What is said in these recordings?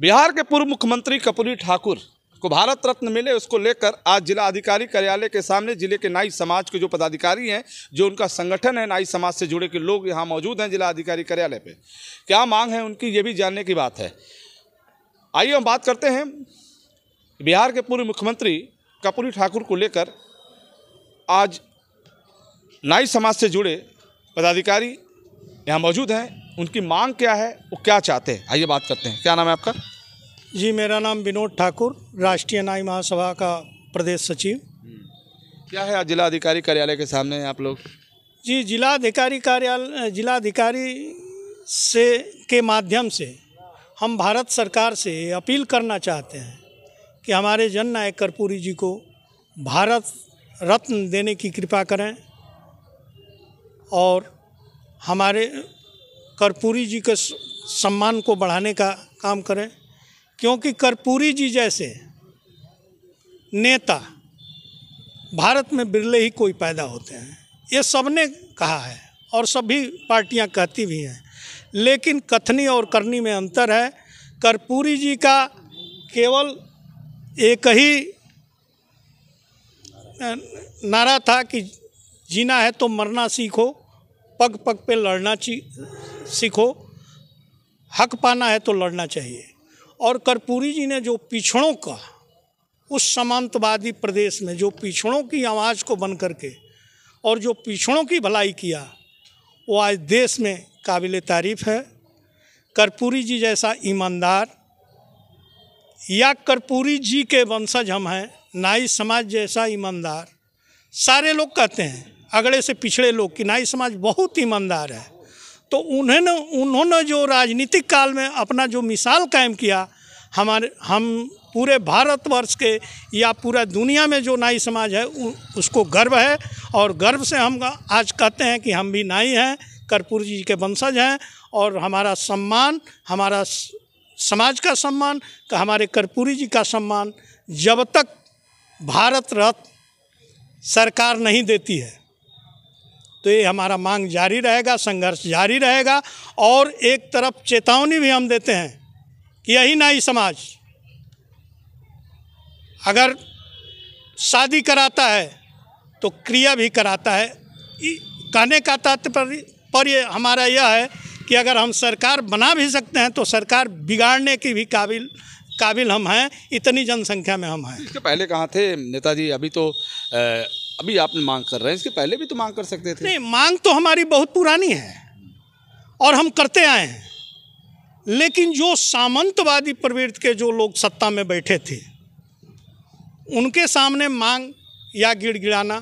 बिहार के पूर्व मुख्यमंत्री कपूरी ठाकुर को भारत रत्न मिले उसको लेकर आज जिला अधिकारी कार्यालय के सामने जिले के नाई समाज के जो पदाधिकारी हैं जो उनका संगठन है नाई समाज से जुड़े के लोग यहाँ मौजूद हैं जिला अधिकारी कार्यालय पे क्या मांग है उनकी ये भी जानने की बात है आइए हम बात करते हैं बिहार के पूर्व मुख्यमंत्री कपूरी ठाकुर को लेकर आज नाई समाज से जुड़े पदाधिकारी यहाँ मौजूद हैं उनकी मांग क्या है वो क्या चाहते हैं आइए बात करते हैं क्या नाम है आपका जी मेरा नाम विनोद ठाकुर राष्ट्रीय नाई महासभा का प्रदेश सचिव क्या है आज जिला अधिकारी कार्यालय के सामने आप लोग जी जिला अधिकारी कार्यालय जिला अधिकारी से के माध्यम से हम भारत सरकार से अपील करना चाहते हैं कि हमारे जन नायक कर्पूरी जी को भारत रत्न देने की कृपा करें और हमारे कर्पूरी जी के सम्मान को बढ़ाने का काम करें क्योंकि कर्पूरी जी जैसे नेता भारत में बिरले ही कोई पैदा होते हैं ये सबने कहा है और सभी पार्टियां कहती भी हैं लेकिन कथनी और करनी में अंतर है कर्पूरी जी का केवल एक ही नारा था कि जीना है तो मरना सीखो पग पग पे लड़ना सीखो हक पाना है तो लड़ना चाहिए और कर्पूरी जी ने जो पिछड़ों का उस समांतवादी प्रदेश में जो पिछड़ों की आवाज़ को बन करके और जो पिछड़ों की भलाई किया वो आज देश में काबिल तारीफ़ है कर्पूरी जी जैसा ईमानदार या कर्पूरी जी के वंशज हम हैं नाई समाज जैसा ईमानदार सारे लोग कहते हैं अगड़े से पिछड़े लोग कि नाई समाज बहुत ईमानदार है तो उन्होंने उन्होंने जो राजनीतिक काल में अपना जो मिसाल कायम किया हमारे हम पूरे भारतवर्ष के या पूरा दुनिया में जो नाई समाज है उ, उसको गर्व है और गर्व से हम आज कहते हैं कि हम भी नाई हैं कर्पूर जी के वंशज हैं और हमारा सम्मान हमारा समाज का सम्मान का हमारे कर्पूरी जी का सम्मान जब तक भारत रत्न सरकार नहीं देती है तो ये हमारा मांग जारी रहेगा संघर्ष जारी रहेगा और एक तरफ चेतावनी भी हम देते हैं कि यही ही समाज अगर शादी कराता है तो क्रिया भी कराता है कहने का तात्पर्य पर ये हमारा यह है कि अगर हम सरकार बना भी सकते हैं तो सरकार बिगाड़ने की भी काबिल काबिल हम हैं इतनी जनसंख्या में हम हैं इसके पहले कहाँ थे नेताजी अभी तो आ... अभी आपने मांग कर रहे हैं इसके पहले भी तो मांग कर सकते थे नहीं मांग तो हमारी बहुत पुरानी है और हम करते आए हैं लेकिन जो सामंतवादी प्रवृत्ति के जो लोग सत्ता में बैठे थे उनके सामने मांग या गिड़गिड़ाना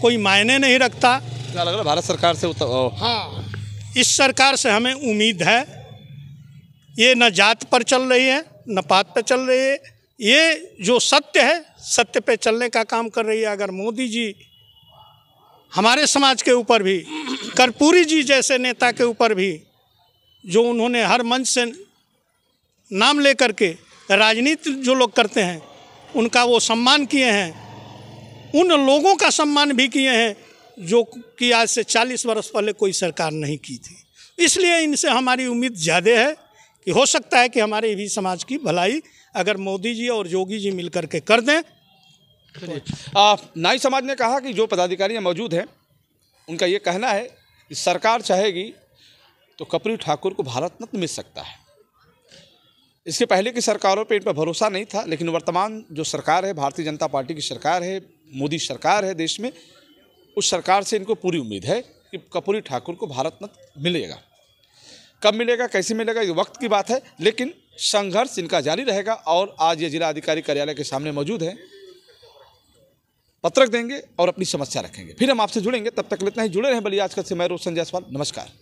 कोई मायने नहीं रखता क्या लग रहा भारत सरकार से उतर हाँ इस सरकार से हमें उम्मीद है ये न जात पर चल रही है न पात पर चल रही है ये जो सत्य है सत्य पे चलने का काम कर रही है अगर मोदी जी हमारे समाज के ऊपर भी कर्पूरी जी जैसे नेता के ऊपर भी जो उन्होंने हर मंच से नाम लेकर के राजनीति जो लोग करते हैं उनका वो सम्मान किए हैं उन लोगों का सम्मान भी किए हैं जो कि आज से 40 वर्ष पहले कोई सरकार नहीं की थी इसलिए इनसे हमारी उम्मीद ज़्यादा है कि हो सकता है कि हमारे भी समाज की भलाई अगर मोदी जी और योगी जी मिल करके कर दें तो नाई समाज ने कहा कि जो पदाधिकारियाँ मौजूद हैं उनका ये कहना है कि सरकार चाहेगी तो कपिल ठाकुर को भारत रत्न मिल सकता है इसके पहले की सरकारों पे इन पर भरोसा नहीं था लेकिन वर्तमान जो सरकार है भारतीय जनता पार्टी की सरकार है मोदी सरकार है देश में उस सरकार से इनको पूरी उम्मीद है कि कपूरी ठाकुर को भारत रत्न मिलेगा कब मिलेगा कैसे मिलेगा ये वक्त की बात है लेकिन संघर्ष इनका जारी रहेगा और आज ये जिला अधिकारी कार्यालय के सामने मौजूद है पत्रक देंगे और अपनी समस्या रखेंगे फिर हम आपसे जुड़ेंगे तब तक इतना ही जुड़े रहें बलियाज आजकल से मैं रोशन जायसवाल नमस्कार